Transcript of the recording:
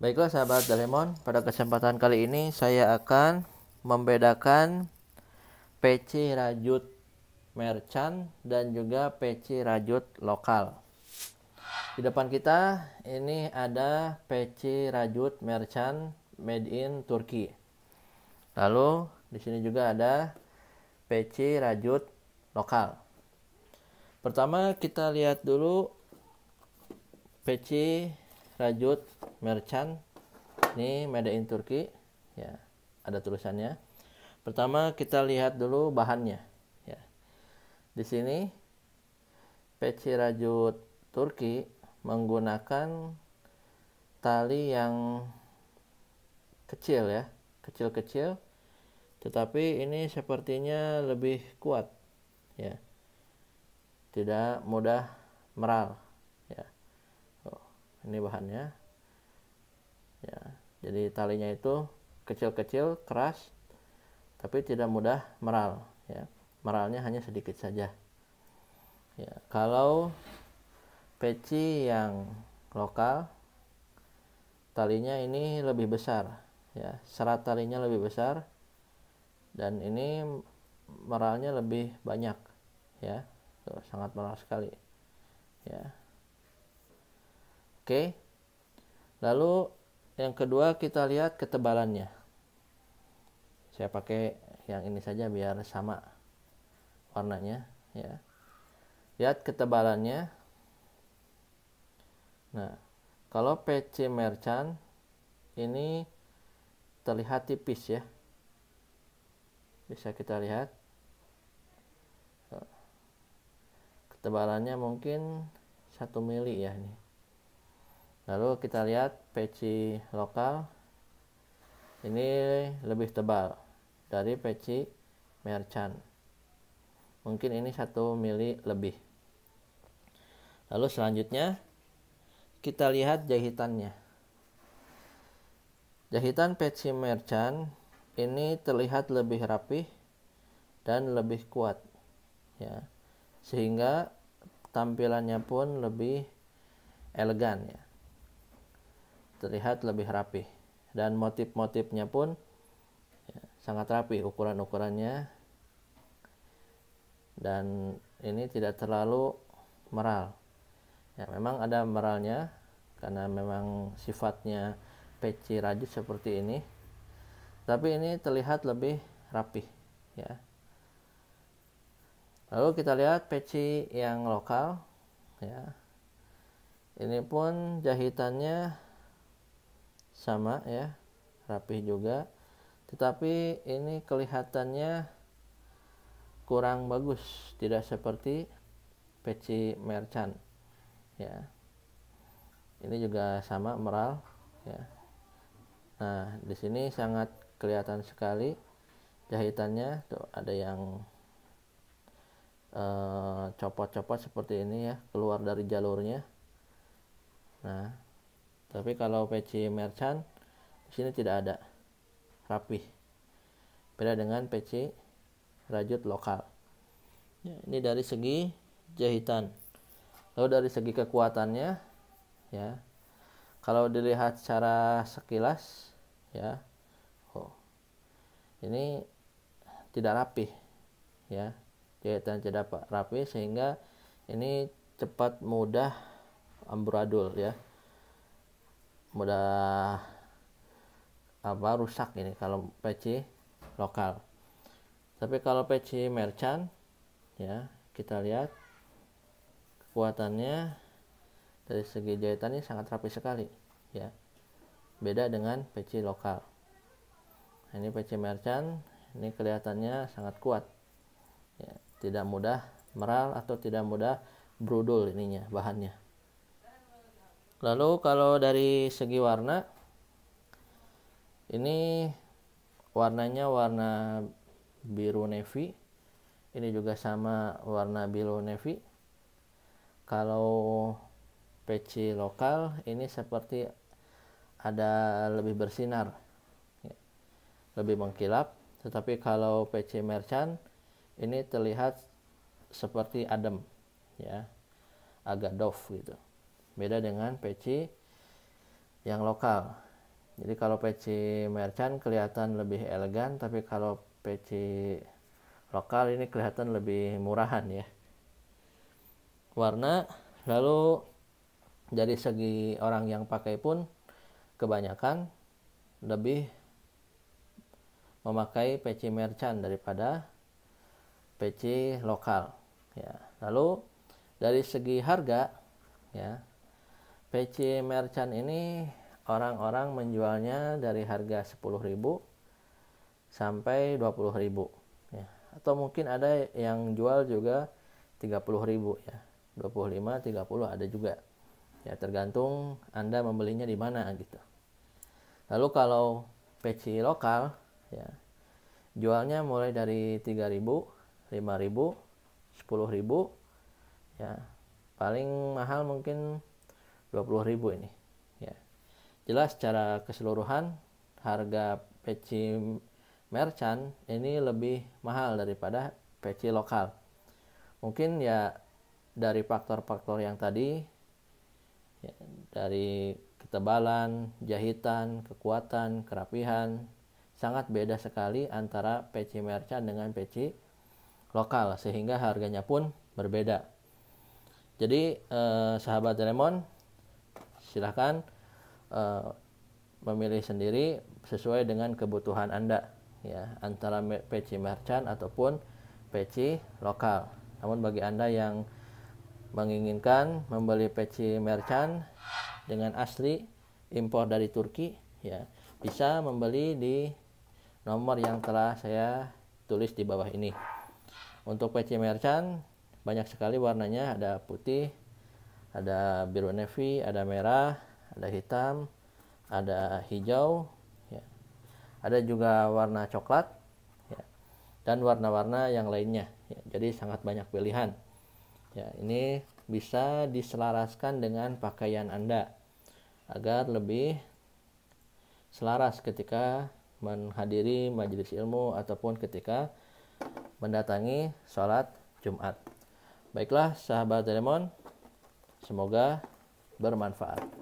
Baiklah sahabat Doraemon, pada kesempatan kali ini saya akan membedakan PC rajut merchant dan juga PC rajut lokal. Di depan kita ini ada PC rajut merchant made in Turki. Lalu di sini juga ada PC rajut lokal. Pertama kita lihat dulu PC rajut merchant ini made in Turki ya ada tulisannya. Pertama kita lihat dulu bahannya ya. Di sini PC rajut Turki menggunakan tali yang kecil ya, kecil-kecil tetapi ini sepertinya lebih kuat ya tidak mudah meral ya oh, ini bahannya ya jadi talinya itu kecil-kecil keras tapi tidak mudah meral ya meralnya hanya sedikit saja ya kalau peci yang lokal talinya ini lebih besar ya serat talinya lebih besar dan ini meralnya lebih banyak ya Tuh, sangat merah sekali ya oke lalu yang kedua kita lihat ketebalannya saya pakai yang ini saja biar sama warnanya ya lihat ketebalannya nah kalau PC merchant ini terlihat tipis ya bisa kita lihat ketebalannya mungkin satu mili ya ini lalu kita lihat peci lokal ini lebih tebal dari peci merchant mungkin ini satu mili lebih lalu selanjutnya kita lihat jahitannya jahitan peci merchant ini terlihat lebih rapih dan lebih kuat ya sehingga tampilannya pun lebih elegan ya terlihat lebih rapih dan motif-motifnya pun ya, sangat rapi ukuran-ukurannya dan ini tidak terlalu meral ya memang ada meralnya karena memang sifatnya peci rajut seperti ini tapi ini terlihat lebih rapih ya lalu kita lihat peci yang lokal ya ini pun jahitannya sama ya rapih juga tetapi ini kelihatannya kurang bagus tidak seperti peci merchant ya ini juga sama meral ya nah di sini sangat kelihatan sekali jahitannya tuh ada yang eh, copot-copot uh, seperti ini ya keluar dari jalurnya nah tapi kalau peci merchant di sini tidak ada rapi beda dengan peci rajut lokal ya, ini dari segi jahitan lalu dari segi kekuatannya ya kalau dilihat secara sekilas ya oh, ini tidak rapi, ya jahitan tidak rapi sehingga ini cepat mudah amburadul ya mudah apa rusak ini kalau PC lokal tapi kalau PC merchant ya kita lihat kekuatannya dari segi jahitannya sangat rapi sekali ya beda dengan peci lokal nah, ini peci merchant ini kelihatannya sangat kuat ya, tidak mudah meral atau tidak mudah brudul ininya bahannya lalu kalau dari segi warna ini warnanya warna biru navy ini juga sama warna biru navy kalau peci lokal ini seperti ada lebih bersinar ya. lebih mengkilap tetapi kalau peci merchant ini terlihat seperti adem ya agak doff gitu beda dengan peci yang lokal jadi kalau peci merchant kelihatan lebih elegan tapi kalau peci lokal ini kelihatan lebih murahan ya warna lalu dari segi orang yang pakai pun kebanyakan lebih memakai PC merchant daripada PC lokal ya lalu dari segi harga ya PC merchant ini orang-orang menjualnya dari harga 10.000 sampai 20.000 ya atau mungkin ada yang jual juga 30.000 ya 25 30 ada juga Ya, tergantung Anda membelinya di mana gitu. Lalu kalau peci lokal ya jualnya mulai dari 3000, 5000, 10000 ya. Paling mahal mungkin 20.000 ini ya. Jelas secara keseluruhan harga peci merchant ini lebih mahal daripada peci lokal. Mungkin ya dari faktor-faktor yang tadi ya, dari ketebalan, jahitan, kekuatan, kerapihan sangat beda sekali antara peci merchant dengan peci lokal sehingga harganya pun berbeda. Jadi eh, sahabat Lemon silahkan eh, memilih sendiri sesuai dengan kebutuhan Anda ya antara peci merchant ataupun peci lokal. Namun bagi Anda yang menginginkan membeli peci merchant dengan asli impor dari Turki ya bisa membeli di nomor yang telah saya tulis di bawah ini untuk peci merchant banyak sekali warnanya ada putih ada biru navy ada merah ada hitam ada hijau ya. ada juga warna coklat ya. dan warna-warna yang lainnya ya. jadi sangat banyak pilihan Ya, ini bisa diselaraskan dengan pakaian Anda agar lebih selaras ketika menghadiri majelis ilmu ataupun ketika mendatangi sholat Jumat. Baiklah sahabat Demon, semoga bermanfaat.